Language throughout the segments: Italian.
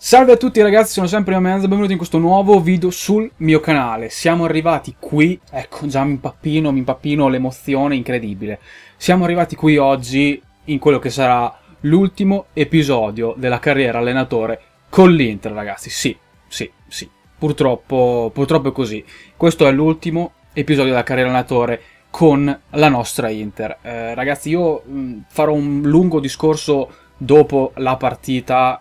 Salve a tutti ragazzi, sono sempre io Menzo, benvenuti in questo nuovo video sul mio canale. Siamo arrivati qui, ecco già mi impappino, mi impappino l'emozione incredibile. Siamo arrivati qui oggi in quello che sarà l'ultimo episodio della carriera allenatore con l'Inter ragazzi, sì, sì, sì. Purtroppo, purtroppo è così. Questo è l'ultimo episodio della carriera allenatore con la nostra Inter. Eh, ragazzi, io farò un lungo discorso dopo la partita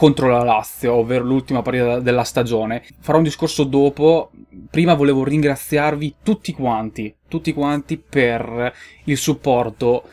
contro la Lazio, ovvero l'ultima partita della stagione. Farò un discorso dopo, prima volevo ringraziarvi tutti quanti, tutti quanti per il supporto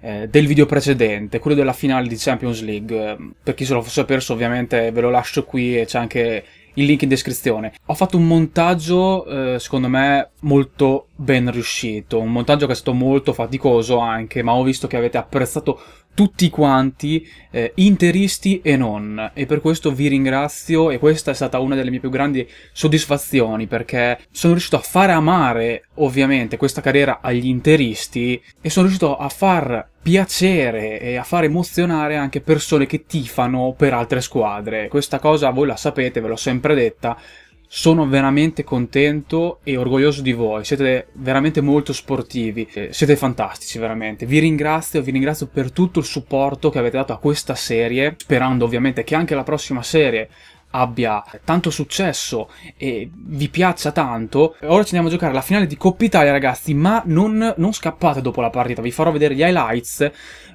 eh, del video precedente, quello della finale di Champions League. Per chi se lo fosse perso ovviamente ve lo lascio qui e c'è anche il link in descrizione. Ho fatto un montaggio eh, secondo me molto ben riuscito, un montaggio che è stato molto faticoso anche, ma ho visto che avete apprezzato tutti quanti, eh, interisti e non, e per questo vi ringrazio e questa è stata una delle mie più grandi soddisfazioni perché sono riuscito a fare amare ovviamente questa carriera agli interisti e sono riuscito a far piacere e a far emozionare anche persone che tifano per altre squadre. Questa cosa voi la sapete, ve l'ho sempre detta, sono veramente contento e orgoglioso di voi, siete veramente molto sportivi, eh, siete fantastici veramente. Vi ringrazio, vi ringrazio per tutto il supporto che avete dato a questa serie, sperando ovviamente che anche la prossima serie abbia tanto successo e vi piaccia tanto. Ora ci andiamo a giocare la finale di Coppa Italia, ragazzi, ma non, non scappate dopo la partita, vi farò vedere gli highlights,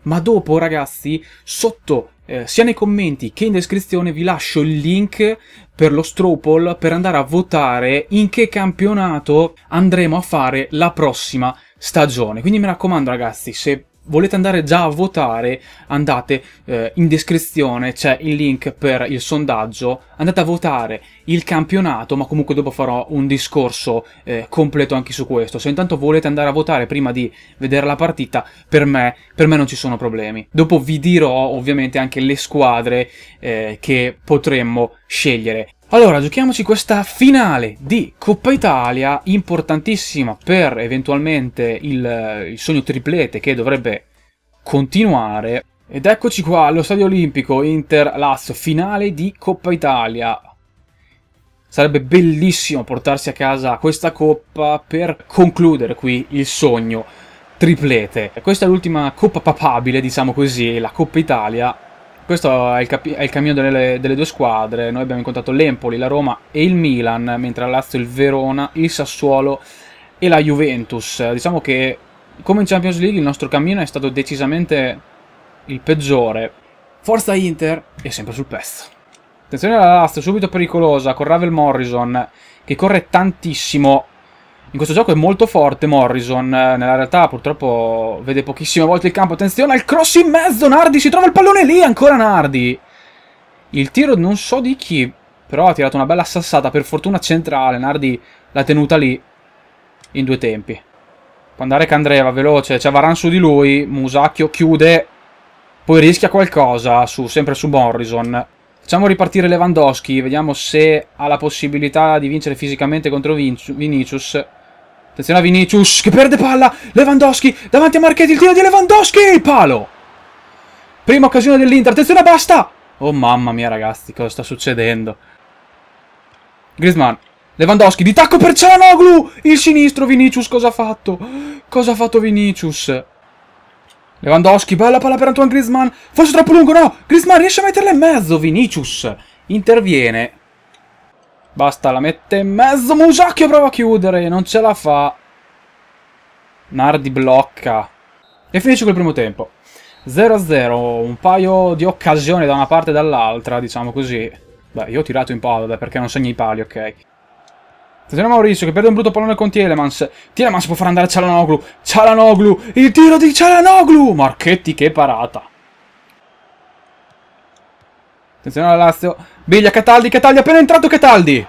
ma dopo, ragazzi, sotto eh, sia nei commenti che in descrizione vi lascio il link per lo Stropol per andare a votare in che campionato andremo a fare la prossima stagione. Quindi mi raccomando ragazzi, se volete andare già a votare, andate eh, in descrizione, c'è il link per il sondaggio, andate a votare il campionato, ma comunque dopo farò un discorso eh, completo anche su questo. Se intanto volete andare a votare prima di vedere la partita, per me, per me non ci sono problemi. Dopo vi dirò ovviamente anche le squadre eh, che potremmo scegliere. Allora, giochiamoci questa finale di Coppa Italia, importantissima per eventualmente il, il, sogno triplete che dovrebbe continuare. Ed eccoci qua allo Stadio Olimpico Inter-Lazio, finale di Coppa Italia. Sarebbe bellissimo portarsi a casa questa coppa per concludere qui il sogno triplete. Questa è l'ultima coppa papabile, diciamo così, la Coppa Italia questo è il, capi- è il cammino delle, delle, due squadre. Noi abbiamo incontrato l'Empoli, la Roma e il Milan, mentre la Lazio il Verona, il Sassuolo e la Juventus. Diciamo che come in Champions League il nostro cammino è stato decisamente il peggiore. Forza Inter è sempre sul pezzo. Attenzione alla Lazio, subito pericolosa, con Ravel Morrison che corre tantissimo. In questo gioco è molto forte Morrison, eh, nella realtà purtroppo vede pochissime volte il campo. Attenzione al cross in mezzo, Nardi si trova il pallone lì, ancora Nardi. Il tiro non so di chi, però ha tirato una bella sassata, per fortuna centrale, Nardi l'ha tenuta lì in due tempi. Può andare Candreva, veloce, c'è Varan su di lui, Musacchio chiude, poi rischia qualcosa, su, sempre su Morrison. Facciamo ripartire Lewandowski, vediamo se ha la possibilità di vincere fisicamente contro Vinicius. Attenzione a Vinicius che perde palla. Lewandowski davanti a Marchetti. Il tiro di Lewandowski. Il Palo. Prima occasione dell'Inter. Attenzione, basta. Oh mamma mia ragazzi, cosa sta succedendo? Griezmann. Lewandowski di tacco per Cianoglu. Il sinistro Vinicius cosa ha fatto? Cosa ha fatto Vinicius? Lewandowski, bella palla per Antoine Griezmann. Forse troppo lungo, no. Griezmann riesce a metterla in mezzo. Vinicius interviene Basta, la mette in mezzo. Musacchio prova a chiudere. Non ce la fa. Nardi blocca. E finisce col primo tempo. 0-0. Un paio di occasioni da una parte e dall'altra, diciamo così. Beh, io ho tirato in palo, vabbè, perché non segna i pali, ok. Attenzione Maurizio che perde un brutto pallone con Tielemans. Tielemans può far andare Cialanoglu. Cialanoglu! Il tiro di Cialanoglu! Marchetti che parata. Attenzione alla Lazio. Biglia, Cataldi, Cataldi, appena entrato Cataldi.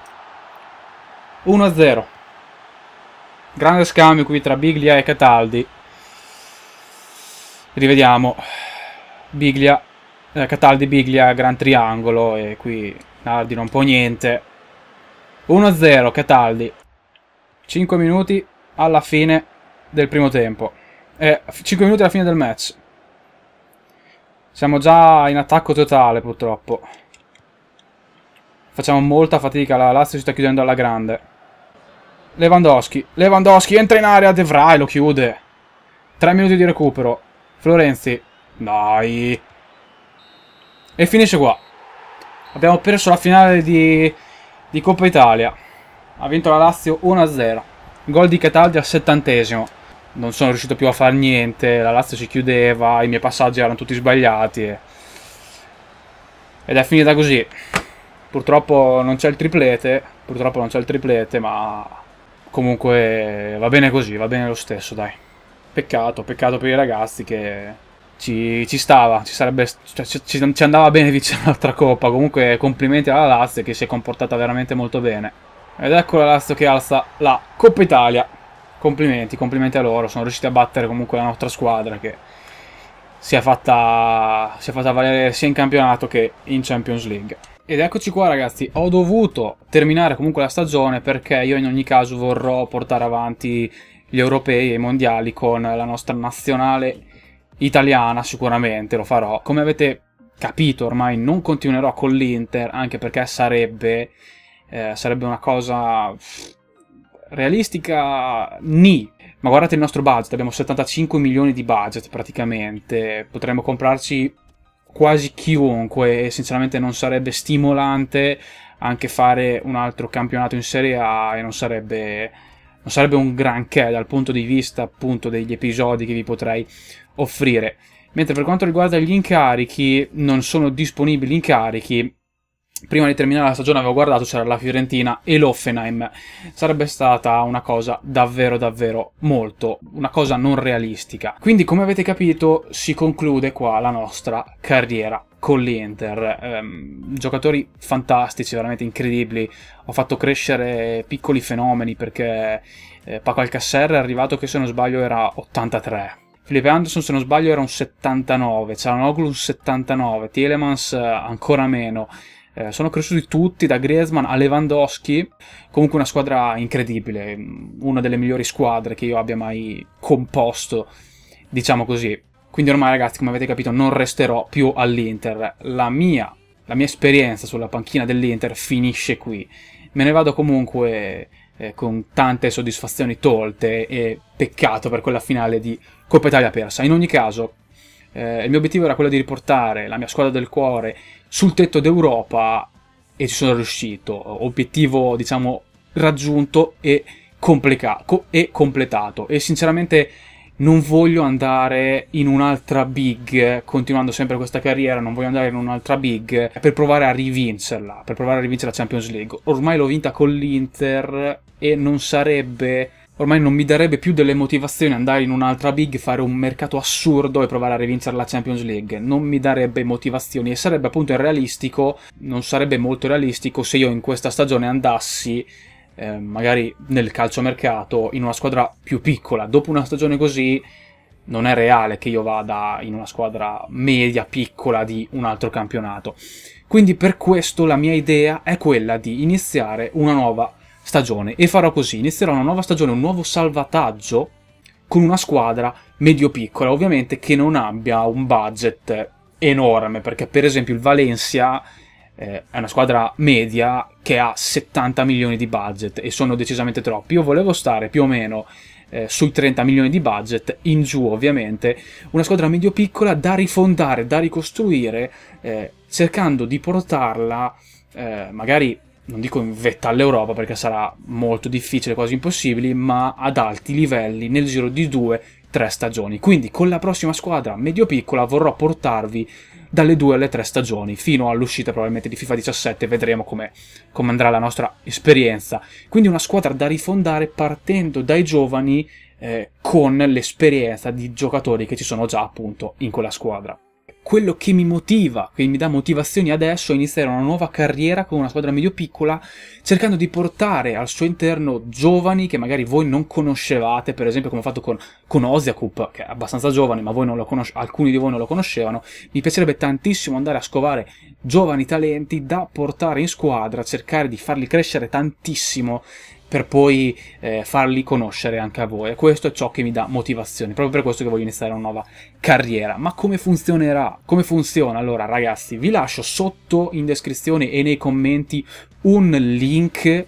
1-0. Grande scambio qui tra Biglia e Cataldi. Rivediamo. Biglia, eh, Cataldi, Biglia, gran triangolo. E qui Nardi non può niente. 1-0 Cataldi. 5 minuti alla fine del primo tempo. Eh, 5 minuti alla fine del match. Siamo già in attacco totale, purtroppo. Facciamo molta fatica, la Lazio si sta chiudendo alla grande. Lewandowski, Lewandowski entra in area, De Vrij lo chiude. Tre minuti di recupero. Florenzi, dai. E finisce qua. Abbiamo perso la finale di, di Coppa Italia. Ha vinto la Lazio 1-0. Gol di Cataldi al settantesimo non sono riuscito più a fare niente, la Lazio si chiudeva, i miei passaggi erano tutti sbagliati. Ed è finita così. Purtroppo non c'è il triplete, purtroppo non c'è il triplete, ma comunque va bene così, va bene lo stesso, dai. Peccato, peccato per i ragazzi che ci, ci stava, ci, sarebbe, cioè, ci, ci andava bene vincere un'altra coppa. Comunque complimenti alla Lazio che si è comportata veramente molto bene. Ed ecco la Lazio che alza la Coppa Italia complimenti, complimenti a loro, sono riusciti a battere comunque la nostra squadra che si è fatta, si è fatta valere sia in campionato che in Champions League. Ed eccoci qua ragazzi, ho dovuto terminare comunque la stagione perché io in ogni caso vorrò portare avanti gli europei e i mondiali con la nostra nazionale italiana sicuramente, lo farò. Come avete capito ormai non continuerò con l'Inter anche perché sarebbe, eh, sarebbe una cosa Realistica, ni. Ma guardate il nostro budget, abbiamo 75 milioni di budget praticamente, potremmo comprarci quasi chiunque e sinceramente non sarebbe stimolante anche fare un altro campionato in Serie A e non sarebbe, non sarebbe un granché dal punto di vista appunto degli episodi che vi potrei offrire. Mentre per quanto riguarda gli incarichi, non sono disponibili incarichi prima di terminare la stagione avevo guardato c'era la Fiorentina e l'Offenheim. Sarebbe stata una cosa davvero davvero molto, una cosa non realistica. Quindi come avete capito si conclude qua la nostra carriera con l'Inter. Ehm, giocatori fantastici, veramente incredibili. Ho fatto crescere piccoli fenomeni perché eh, Paco Alcasser è arrivato che se non sbaglio era 83. Felipe Anderson, se non sbaglio, era un 79, Cialanoglu un 79, Tielemans eh, ancora meno, eh, sono cresciuti tutti, da Griezmann a Lewandowski, comunque una squadra incredibile, una delle migliori squadre che io abbia mai composto, diciamo così. Quindi ormai ragazzi, come avete capito, non resterò più all'Inter. La mia, la mia esperienza sulla panchina dell'Inter finisce qui. Me ne vado comunque eh, con tante soddisfazioni tolte e peccato per quella finale di Coppa Italia persa. In ogni caso, eh, il mio obiettivo era quello di riportare la mia squadra del cuore sul tetto d'Europa e ci sono riuscito. Obiettivo, diciamo, raggiunto e, co- e completato. E sinceramente non voglio andare in un'altra big, continuando sempre questa carriera, non voglio andare in un'altra big per provare a rivincerla, per provare a rivincere la Champions League. Ormai l'ho vinta con l'Inter e non sarebbe ormai non mi darebbe più delle motivazioni andare in un'altra big, fare un mercato assurdo e provare a rivincere la Champions League. Non mi darebbe motivazioni e sarebbe appunto irrealistico, non sarebbe molto realistico se io in questa stagione andassi eh, magari nel calciomercato in una squadra più piccola. Dopo una stagione così non è reale che io vada in una squadra media piccola di un altro campionato. Quindi per questo la mia idea è quella di iniziare una nuova stagione e farò così, inizierò una nuova stagione, un nuovo salvataggio con una squadra medio-piccola, ovviamente che non abbia un budget enorme, perché per esempio il Valencia eh, è una squadra media che ha 70 milioni di budget e sono decisamente troppi. Io volevo stare più o meno eh, sui 30 milioni di budget in giù ovviamente una squadra medio piccola da rifondare da ricostruire eh, cercando di portarla eh, magari non dico in vetta all'Europa perché sarà molto difficile, quasi impossibile, ma ad alti livelli nel giro di due, tre stagioni. Quindi con la prossima squadra medio-piccola vorrò portarvi dalle due alle tre stagioni, fino all'uscita probabilmente di FIFA 17, vedremo come, come andrà la nostra esperienza. Quindi una squadra da rifondare partendo dai giovani eh, con l'esperienza di giocatori che ci sono già appunto in quella squadra quello che mi motiva, che mi dà motivazioni adesso a iniziare una nuova carriera con una squadra medio-piccola, cercando di portare al suo interno giovani che magari voi non conoscevate, per esempio come ho fatto con, con Oziakup, che è abbastanza giovane, ma conosce- alcuni di voi non lo conoscevano. Mi piacerebbe tantissimo andare a scovare giovani talenti da portare in squadra, cercare di farli crescere tantissimo per poi eh, farli conoscere anche a voi. E questo è ciò che mi dà motivazione, proprio per questo che voglio iniziare una nuova carriera. Ma come funzionerà? Come funziona? Allora ragazzi, vi lascio sotto in descrizione e nei commenti un link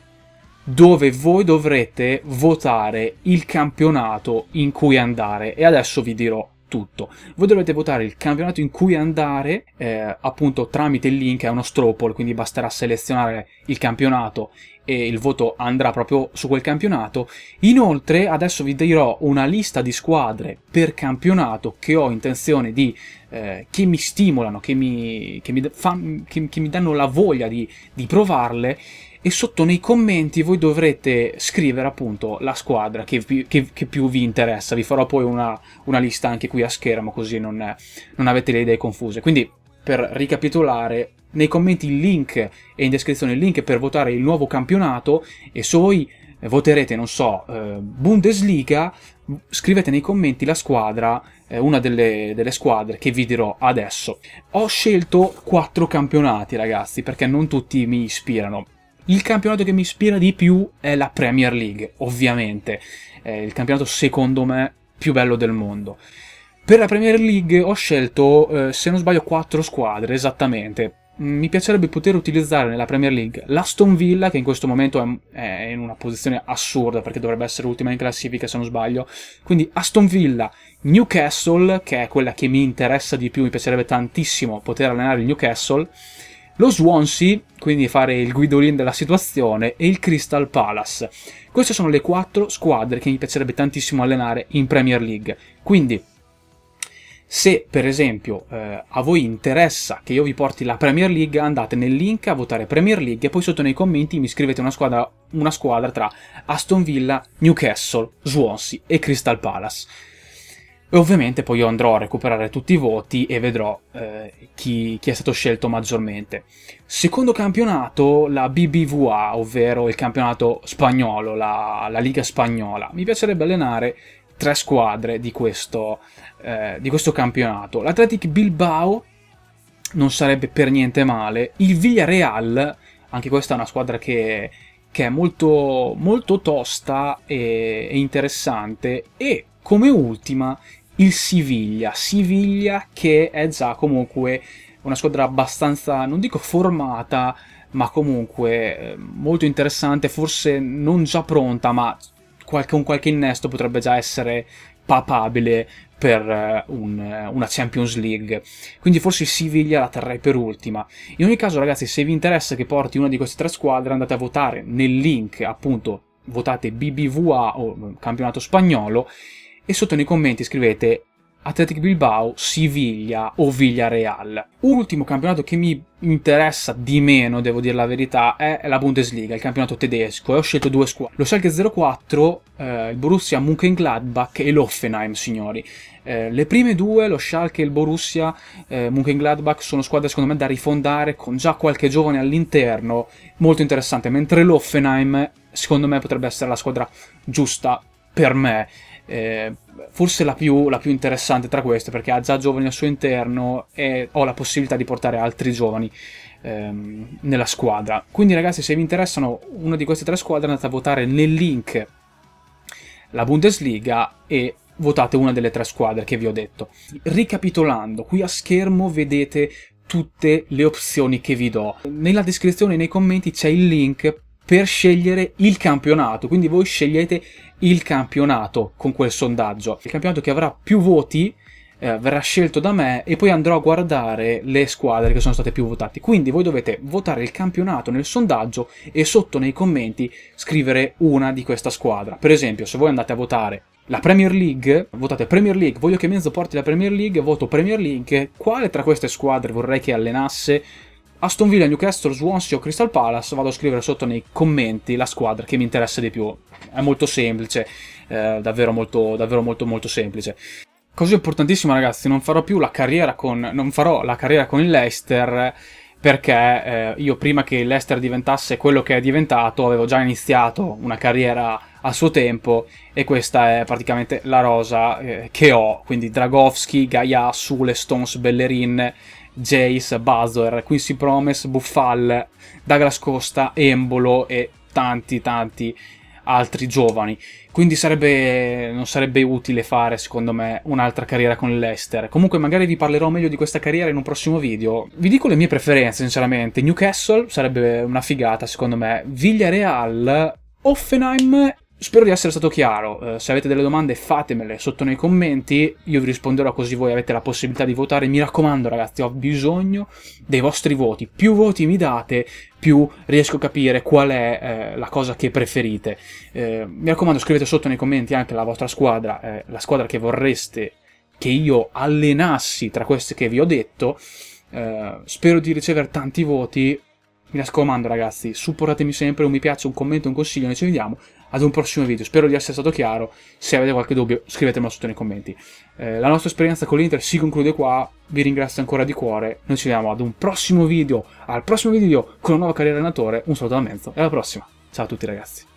dove voi dovrete votare il campionato in cui andare e adesso vi dirò tutto. Voi dovrete votare il campionato in cui andare, eh, appunto tramite il link, è uno stropol, quindi basterà selezionare il campionato e il voto andrà proprio su quel campionato. Inoltre adesso vi dirò una lista di squadre per campionato che ho intenzione di... Eh, che mi stimolano, che mi, che mi, fan, che, che mi danno la voglia di, di provarle e sotto nei commenti voi dovrete scrivere appunto la squadra che, che, che più vi interessa. Vi farò poi una, una, lista anche qui a schermo così non, non avete le idee confuse. Quindi per ricapitolare nei commenti il link e in descrizione il link per votare il nuovo campionato e se voi eh, voterete, non so, eh, Bundesliga, scrivete nei commenti la squadra, eh, una delle, delle, squadre che vi dirò adesso. Ho scelto quattro campionati ragazzi perché non tutti mi ispirano. Il campionato che mi ispira di più è la Premier League, ovviamente, è il campionato secondo me più bello del mondo. Per la Premier League ho scelto, eh, se non sbaglio, quattro squadre esattamente. Mm, mi piacerebbe poter utilizzare nella Premier League l'Aston Villa, che in questo momento è, è in una posizione assurda perché dovrebbe essere ultima in classifica se non sbaglio. Quindi Aston Villa, Newcastle, che è quella che mi interessa di più, mi piacerebbe tantissimo poter allenare il Newcastle lo Swansea, quindi fare il guidolin della situazione, e il Crystal Palace. Queste sono le quattro squadre che mi piacerebbe tantissimo allenare in Premier League. Quindi se per esempio eh, a voi interessa che io vi porti la Premier League, andate nel link a votare Premier League e poi sotto nei commenti mi scrivete una squadra, una squadra tra Aston Villa, Newcastle, Swansea e Crystal Palace. E ovviamente poi io andrò a recuperare tutti i voti e vedrò eh, chi, chi, è stato scelto maggiormente. Secondo campionato la BBVA, ovvero il campionato spagnolo, la, la Liga Spagnola. Mi piacerebbe allenare tre squadre di questo, eh, di questo campionato. L'Athletic Bilbao non sarebbe per niente male, il Villarreal, anche questa è una squadra che, che è molto, molto tosta e, e interessante, e come ultima il Siviglia, Siviglia che è già comunque una squadra abbastanza, non dico formata, ma comunque eh, molto interessante, forse non già pronta, ma qualche, con qualche innesto potrebbe già essere papabile per eh, un, eh, una Champions League. Quindi forse il Siviglia la terrei per ultima. In ogni caso, ragazzi, se vi interessa che porti una di queste tre squadre, andate a votare nel link, appunto, votate BBVA o eh, campionato spagnolo e sotto nei commenti scrivete Athletic Bilbao, Siviglia o Villarreal. Un ultimo campionato che mi interessa di meno, devo dire la verità, è la Bundesliga, il campionato tedesco, e ho scelto due squadre. Lo Schalke 04, eh, il Borussia Mönchengladbach e l'Offenheim, signori. Eh, le prime due, lo Schalke e il Borussia eh, Mönchengladbach, sono squadre secondo me da rifondare con già qualche giovane all'interno, molto interessante, mentre l'Offenheim secondo me potrebbe essere la squadra giusta per me, eh, forse la più, la più, interessante tra queste, perché ha già giovani al suo interno e ho la possibilità di portare altri giovani ehm, nella squadra. Quindi ragazzi, se vi interessano una di queste tre squadre, andate a votare nel link la Bundesliga e votate una delle tre squadre che vi ho detto. Ricapitolando, qui a schermo vedete tutte le opzioni che vi do. Nella descrizione e nei commenti c'è il link per scegliere il campionato, quindi voi scegliete il campionato con quel sondaggio. Il campionato che avrà più voti eh, verrà scelto da me e poi andrò a guardare le squadre che sono state più votate. Quindi voi dovete votare il campionato nel sondaggio e sotto nei commenti scrivere una di questa squadra. Per esempio, se voi andate a votare la Premier League, votate Premier League, voglio che Menzo porti la Premier League, voto Premier League, quale tra queste squadre vorrei che allenasse Aston Villa, Newcastle, Swansea o Crystal Palace, vado a scrivere sotto nei commenti la squadra che mi interessa di più. È molto semplice, eh, davvero molto, davvero molto molto semplice. Cosa importantissima ragazzi, non farò più la carriera con, non farò la carriera con il Leicester perché eh, io prima che l'Ester diventasse quello che è diventato avevo già iniziato una carriera a suo tempo e questa è praticamente la rosa eh, che ho, quindi Dragowski, Gaia, Sule, Stones, Bellerin, Jace, Buzzer, Quincy Promise, Buffal, Douglas Costa, Embolo e tanti tanti altri giovani. Quindi sarebbe, non sarebbe utile fare, secondo me, un'altra carriera con l'Ester. Comunque, magari vi parlerò meglio di questa carriera in un prossimo video. Vi dico le mie preferenze, sinceramente. Newcastle sarebbe una figata, secondo me. Villarreal, Offenheim Spero di essere stato chiaro, eh, se avete delle domande fatemele sotto nei commenti, io vi risponderò così voi avete la possibilità di votare. Mi raccomando ragazzi, ho bisogno dei vostri voti, più voti mi date, più riesco a capire qual è eh, la cosa che preferite. Eh, mi raccomando scrivete sotto nei commenti anche la vostra squadra, eh, la squadra che vorreste che io allenassi tra queste che vi ho detto. Eh, spero di ricevere tanti voti, mi raccomando ragazzi, supportatemi sempre, un mi piace, un commento, un consiglio, noi ci vediamo ad un prossimo video. Spero di essere stato chiaro. Se avete qualche dubbio, scrivetemelo sotto nei commenti. Eh, la nostra esperienza con l'Inter si conclude qua. Vi ringrazio ancora di cuore. Noi ci vediamo ad un prossimo video, al prossimo video con una nuova carriera allenatore. Un saluto da Menzo e alla prossima. Ciao a tutti ragazzi.